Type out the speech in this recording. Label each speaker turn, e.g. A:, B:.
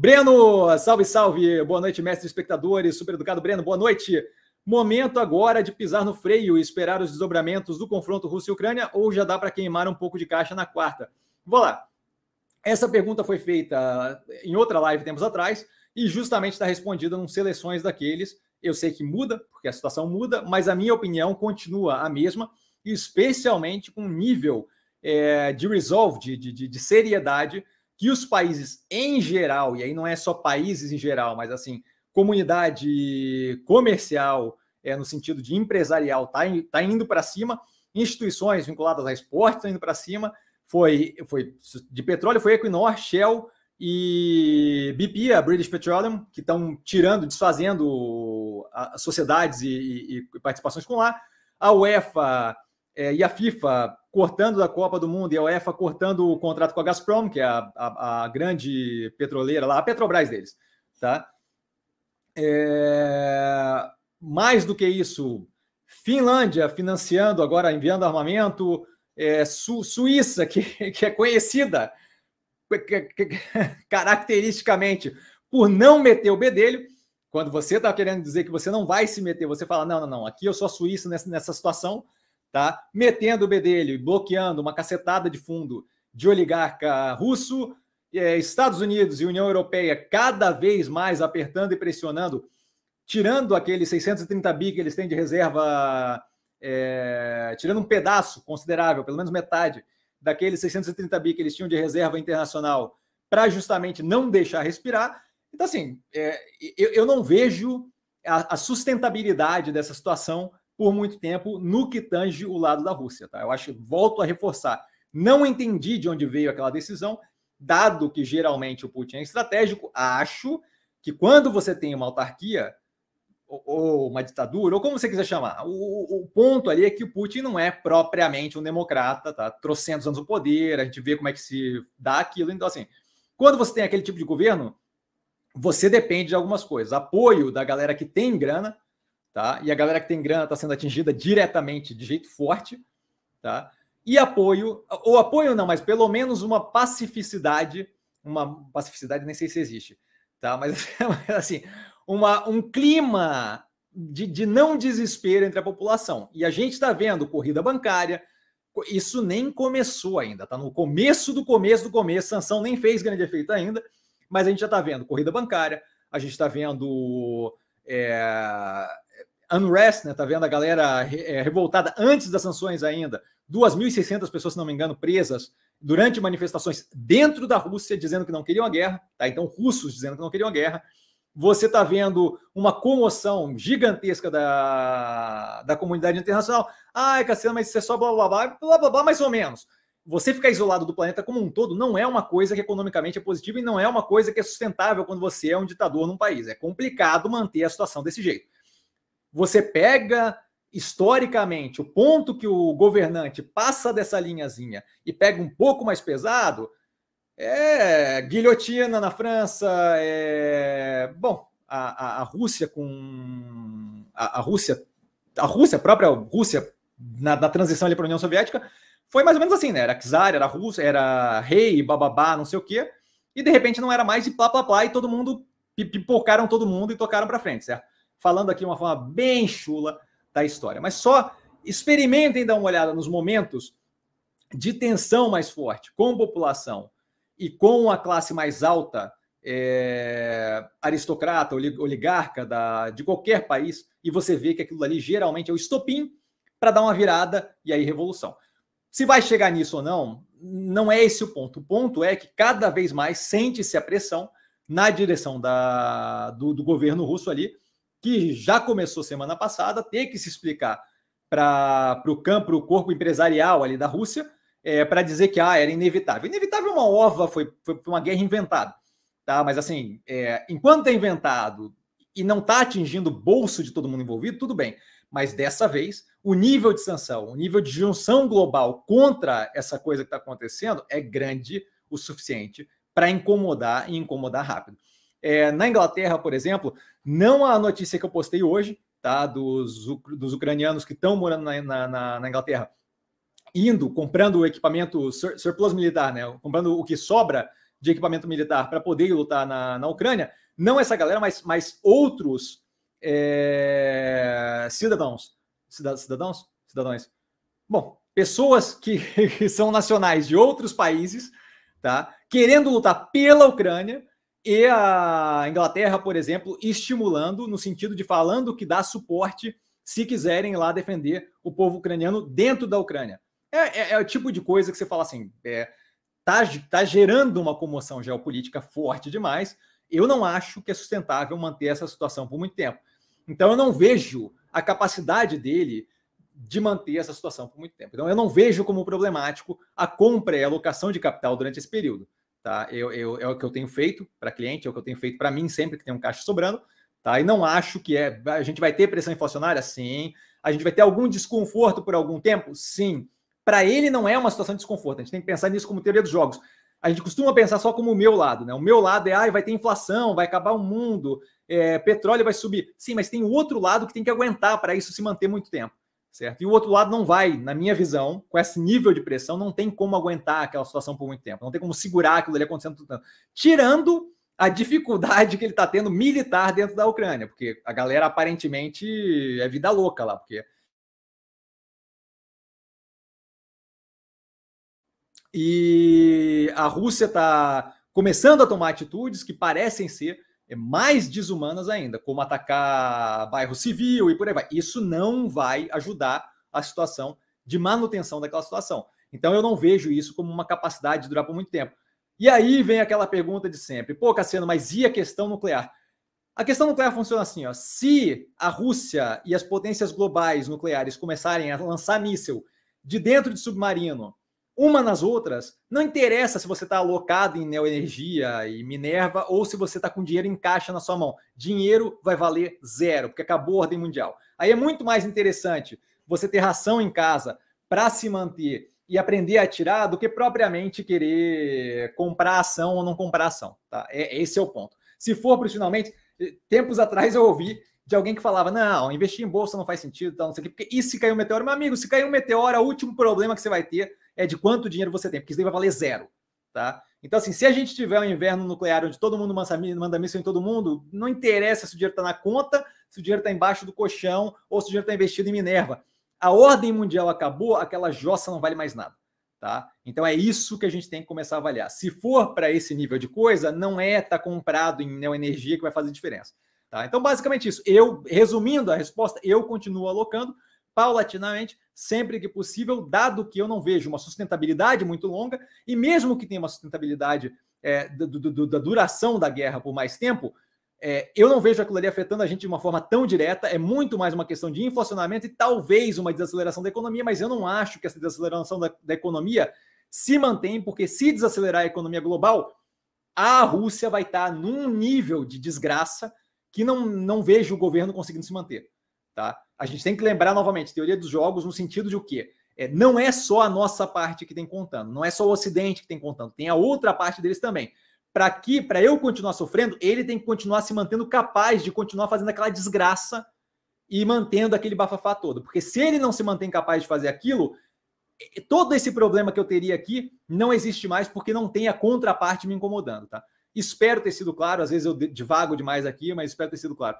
A: Breno, salve, salve. Boa noite, mestre espectadores. Super educado, Breno. Boa noite. Momento agora de pisar no freio e esperar os desdobramentos do confronto Rússia e Ucrânia ou já dá para queimar um pouco de caixa na quarta? Vou lá. Essa pergunta foi feita em outra live tempos atrás e justamente está respondida em seleções daqueles. Eu sei que muda, porque a situação muda, mas a minha opinião continua a mesma, especialmente com o nível é, de resolve, de, de, de seriedade que os países em geral, e aí não é só países em geral, mas assim, comunidade comercial, é, no sentido de empresarial, está tá indo para cima, instituições vinculadas a esporte estão indo para cima, foi, foi de petróleo, foi Equinor, Shell e BP, a British Petroleum, que estão tirando, desfazendo a, a sociedades e, e, e participações com lá. A UEFA é, e a FIFA cortando da Copa do Mundo e a UEFA cortando o contrato com a Gazprom, que é a, a, a grande petroleira lá, a Petrobras deles, tá? É, mais do que isso, Finlândia financiando agora, enviando armamento, é, Su, Suíça, que, que é conhecida caracteristicamente por não meter o bedelho, quando você está querendo dizer que você não vai se meter, você fala: não, não, não, aqui eu sou a Suíça nessa, nessa situação, tá? Metendo o bedelho e bloqueando uma cacetada de fundo de oligarca russo, é, Estados Unidos e União Europeia cada vez mais apertando e pressionando, tirando aqueles 630 bi que eles têm de reserva, é, tirando um pedaço considerável, pelo menos metade daqueles 630 bi que eles tinham de reserva internacional, para justamente não deixar respirar. Então, assim, é, eu, eu, não vejo a, a sustentabilidade dessa situação por muito tempo no que tange o lado da Rússia. Tá? Eu acho, volto a reforçar, não entendi de onde veio aquela decisão, dado que geralmente o Putin é estratégico, acho que quando você tem uma autarquia ou, ou uma ditadura, ou como você quiser chamar, o, o, ponto ali é que o Putin não é propriamente um democrata, tá? Trocentos anos o poder, a gente vê como é que se dá aquilo. Então, assim, quando você tem aquele tipo de governo, você depende de algumas coisas. Apoio da galera que tem grana, tá? E a galera que tem grana está sendo atingida diretamente, de jeito forte, tá? E apoio, ou apoio não, mas pelo menos uma pacificidade, uma pacificidade nem sei se existe, tá? Mas assim, uma, um clima de, de não desespero entre a população. E a gente está vendo corrida bancária, isso nem começou ainda, tá no começo do começo do começo, sanção nem fez grande efeito ainda, mas a gente já está vendo corrida bancária, a gente está vendo é, unrest, né? Tá vendo a galera é, revoltada antes das sanções ainda. 2.600 pessoas, se não me engano, presas durante manifestações dentro da Rússia dizendo que não queriam a guerra, tá? Então, russos dizendo que não queriam a guerra. Você está vendo uma comoção gigantesca da, da comunidade internacional. Ai, Cassiano, mas isso é só blá blá blá, blá blá blá, mais ou menos. Você ficar isolado do planeta como um todo não é uma coisa que economicamente é positiva e não é uma coisa que é sustentável quando você é um ditador num país. É complicado manter a situação desse jeito você pega historicamente o ponto que o governante passa dessa linhazinha e pega um pouco mais pesado, é guilhotina na França, é bom a, a, a Rússia com a, a, Rússia, a Rússia a própria Rússia na, na transição ali para a União Soviética foi mais ou menos assim, né? Era czar, era russo, era rei, bababá, não sei o quê, e de repente não era mais de plá plá plá e todo mundo pipocaram todo mundo e tocaram para frente, certo? falando aqui uma forma bem chula da história. Mas só experimentem dar uma olhada nos momentos de tensão mais forte com a população e com a classe mais alta, é, aristocrata, oligarca da, de qualquer país, e você vê que aquilo ali geralmente é o estopim para dar uma virada e aí revolução. Se vai chegar nisso ou não, não é esse o ponto. O ponto é que cada vez mais sente-se a pressão na direção da, do, do governo russo ali que já começou semana passada, ter que se explicar para o campo, para o corpo empresarial ali da Rússia, é, para dizer que ah, era inevitável. Inevitável é uma ova, foi, foi uma guerra inventada. Tá? Mas assim, é, enquanto é inventado e não está atingindo o bolso de todo mundo envolvido, tudo bem. Mas dessa vez, o nível de sanção, o nível de junção global contra essa coisa que está acontecendo é grande o suficiente para incomodar e incomodar rápido. É, na Inglaterra, por exemplo, não a notícia que eu postei hoje, tá? Dos, dos ucranianos que estão morando na, na, na, Inglaterra, indo, comprando o equipamento sur, surplus militar, né? Comprando o que sobra de equipamento militar para poder lutar na, na Ucrânia, não essa galera, mas, mas outros é, cidadãos. cidadãos? Cidadãos. Bom, pessoas que, que são nacionais de outros países, tá? Querendo lutar pela Ucrânia e a Inglaterra, por exemplo, estimulando no sentido de falando que dá suporte se quiserem lá defender o povo ucraniano dentro da Ucrânia. É, é, é o tipo de coisa que você fala assim, é, tá, tá gerando uma comoção geopolítica forte demais. Eu não acho que é sustentável manter essa situação por muito tempo. Então eu não vejo a capacidade dele de manter essa situação por muito tempo. Então eu não vejo como problemático a compra e a alocação de capital durante esse período tá? Eu, eu, é o que eu tenho feito para cliente, é o que eu tenho feito para mim sempre que tem um caixa sobrando, tá? E não acho que é. A gente vai ter pressão inflacionária? Sim. A gente vai ter algum desconforto por algum tempo? Sim. Para ele não é uma situação de desconforto. A gente tem que pensar nisso como teoria dos jogos. A gente costuma pensar só como o meu lado, né? O meu lado é, ah, vai ter inflação, vai acabar o mundo, é, petróleo vai subir. Sim, mas tem o outro lado que tem que aguentar para isso se manter muito tempo certo? E o outro lado não vai, na minha visão, com esse nível de pressão, não tem como aguentar aquela situação por muito tempo, não tem como segurar aquilo ali acontecendo tudo tanto. Tirando a dificuldade que ele está tendo militar dentro da Ucrânia, porque a galera aparentemente é vida louca lá, porque e a Rússia está começando a tomar atitudes que parecem ser é mais desumanas ainda, como atacar bairro civil e por aí vai. Isso não vai ajudar a situação de manutenção daquela situação. Então eu não vejo isso como uma capacidade de durar por muito tempo. E aí vem aquela pergunta de sempre: pô, Cassiano, mas e a questão nuclear? A questão nuclear funciona assim: ó, se a Rússia e as potências globais nucleares começarem a lançar míssil de dentro de submarino uma nas outras. Não interessa se você está alocado em neoenergia e Minerva ou se você está com dinheiro em caixa na sua mão. Dinheiro vai valer zero, porque acabou a ordem mundial. Aí é muito mais interessante você ter ração em casa para se manter e aprender a tirar do que propriamente querer comprar ação ou não comprar ação. Tá? É, esse é o ponto. Se for profissionalmente, eh, tempos atrás eu ouvi de alguém que falava: não, investir em bolsa não faz sentido, tal, não sei o quê, porque e se cair um meteoro? Meu amigo, se cair um meteoro, é o último problema que você vai ter é de quanto dinheiro você tem, porque isso daí vai valer zero, tá? Então, assim, se a gente tiver um inverno nuclear onde todo mundo manda missão em todo mundo, não interessa se o dinheiro está na conta, se o dinheiro está embaixo do colchão ou se o dinheiro está investido em Minerva. A ordem mundial acabou, aquela jossa não vale mais nada. Tá? Então é isso que a gente tem que começar a avaliar. Se for para esse nível de coisa, não é estar tá comprado em neoenergia que vai fazer diferença. Tá? Então, basicamente isso. Eu, resumindo a resposta, eu continuo alocando, paulatinamente, sempre que possível, dado que eu não vejo uma sustentabilidade muito longa, e mesmo que tenha uma sustentabilidade é, do, do, da duração da guerra por mais tempo, é, eu não vejo aquilo ali afetando a gente de uma forma tão direta, é muito mais uma questão de inflacionamento e talvez uma desaceleração da economia, mas eu não acho que essa desaceleração da, da economia se mantém, porque se desacelerar a economia global, a Rússia vai estar num nível de desgraça que não, não vejo o governo conseguindo se manter. Tá? a gente tem que lembrar novamente, teoria dos jogos no sentido de o quê? É, não é só a nossa parte que tem contando, não é só o Ocidente que tem contando, tem a outra parte deles também. Para que, para eu continuar sofrendo, ele tem que continuar se mantendo capaz de continuar fazendo aquela desgraça e mantendo aquele bafafá todo. Porque se ele não se mantém capaz de fazer aquilo, todo esse problema que eu teria aqui não existe mais porque não tem a contraparte me incomodando, tá? Espero ter sido claro, às vezes eu divago demais aqui, mas espero ter sido claro.